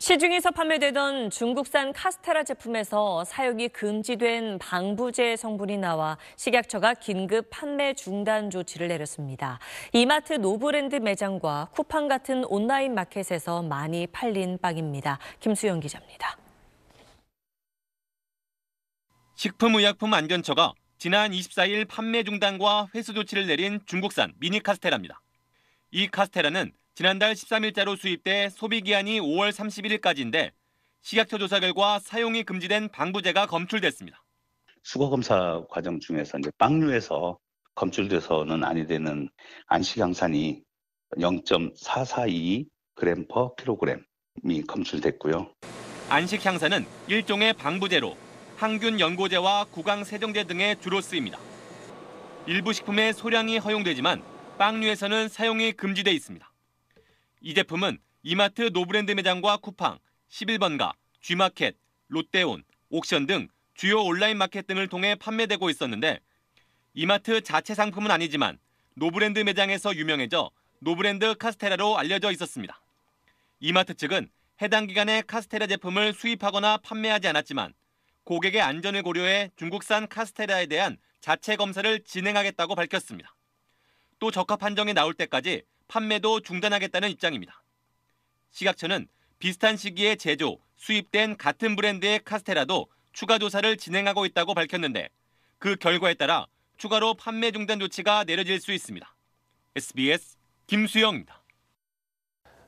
시중에서 판매되던 중국산 카스테라 제품에서 사용이 금지된 방부제 성분이 나와 식약처가 긴급 판매 중단 조치를 내렸습니다. 이마트 노브랜드 매장과 쿠팡 같은 온라인 마켓에서 많이 팔린 빵입니다. 김수영 기자입니다. 식품의약품안전처가 지난 24일 판매 중단과 회수 조치를 내린 중국산 미니 카스테라입니다. 이 카스테라는 지난달 13일자로 수입돼 소비기한이 5월 31일까지인데 식약처 조사 결과 사용이 금지된 방부제가 검출됐습니다. 수거 검사 과정 중에서 이제 빵류에서 검출돼서는 아니 되는 안식양산이 0.442 그램 퍼킬로그이 검출됐고요. 안식향산은 일종의 방부제로 항균 연고제와 구강 세정제 등에 주로 쓰입니다. 일부 식품에 소량이 허용되지만 빵류에서는 사용이 금지돼 있습니다. 이 제품은 이마트 노브랜드 매장과 쿠팡, 11번가, G마켓, 롯데온, 옥션 등 주요 온라인 마켓 등을 통해 판매되고 있었는데 이마트 자체 상품은 아니지만 노브랜드 매장에서 유명해져 노브랜드 카스테라로 알려져 있었습니다. 이마트 측은 해당 기간에 카스테라 제품을 수입하거나 판매하지 않았지만 고객의 안전을 고려해 중국산 카스테라에 대한 자체 검사를 진행하겠다고 밝혔습니다. 또 적합 판정이 나올 때까지 판매도 중단하겠다는 입장입니다. 시각처는 비슷한 시기에 제조, 수입된 같은 브랜드의 카스테라도 추가 조사를 진행하고 있다고 밝혔는데 그 결과에 따라 추가로 판매 중단 조치가 내려질 수 있습니다. SBS 김수영입니다.